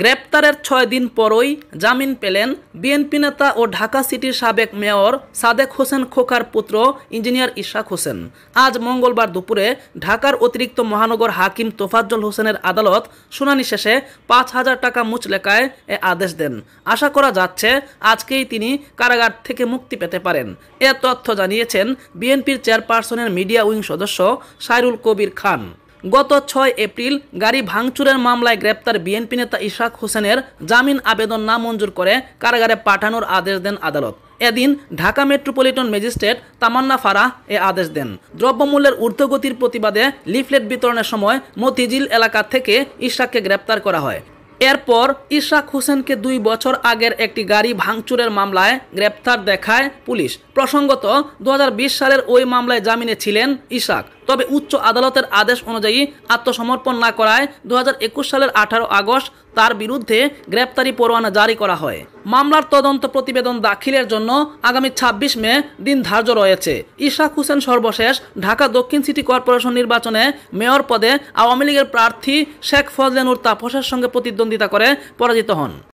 গ্রেপ্তারের ছয় দিন পরই জামিন পেলেন বিএনপি নেতা ও ঢাকা সিটির সাবেক মেয়র সাদেক হোসেন খোকার পুত্র ইঞ্জিনিয়ার ইশাক হোসেন আজ মঙ্গলবার দুপুরে ঢাকার অতিরিক্ত মহানগর হাকিম তোফাজ্জল হোসেনের আদালত শুনানি শেষে পাঁচ হাজার টাকা মুচলেকায় এ আদেশ দেন আশা করা যাচ্ছে আজকেই তিনি কারাগার থেকে মুক্তি পেতে পারেন এ তথ্য জানিয়েছেন বিএনপির চেয়ারপারসনের মিডিয়া উইং সদস্য সাইরুল কবির খান গত ছয় এপ্রিল গাড়ি ভাঙচুরের মামলায় গ্রেপ্তার বিএনপি নেতা ইশাক হোসেনের জামিন আবেদন নামঞ্জুর করে কারাগারে পাঠানোর আদেশ দেন আদালত এদিন ঢাকা মেট্রোপলিটন ম্যাজিস্ট্রেট তামান্না ফারাহ এ আদেশ দেন দ্রব্যমূল্যের ঊর্ধ্বগতির প্রতিবাদে লিফলেট বিতরণের সময় মতিঝিল এলাকা থেকে ইশাককে গ্রেপ্তার করা হয় এরপর ইশাক হোসেনকে দুই বছর আগের একটি গাড়ি ভাঙচুরের মামলায় গ্রেপ্তার দেখায় পুলিশ প্রসঙ্গত দু সালের ওই মামলায় জামিনে ছিলেন ইশাক তবে উচ্চ আদালতের আদেশ অনুযায়ী আত্মসমর্পণ না করায় দু সালের আঠারো আগস্ট তার বিরুদ্ধে গ্রেপ্তারি পরোয়ানা জারি করা হয় মামলার তদন্ত প্রতিবেদন দাখিলের জন্য আগামী ২৬ মে দিন ধার্য রয়েছে ইশাক হোসেন সর্বশেষ ঢাকা দক্ষিণ সিটি কর্পোরেশন নির্বাচনে মেয়র পদে আওয়ামী লীগের প্রার্থী শেখ ফজলেনুর তাপসের সঙ্গে প্রতিদ্বন্দ্বিতা করে পরাজিত হন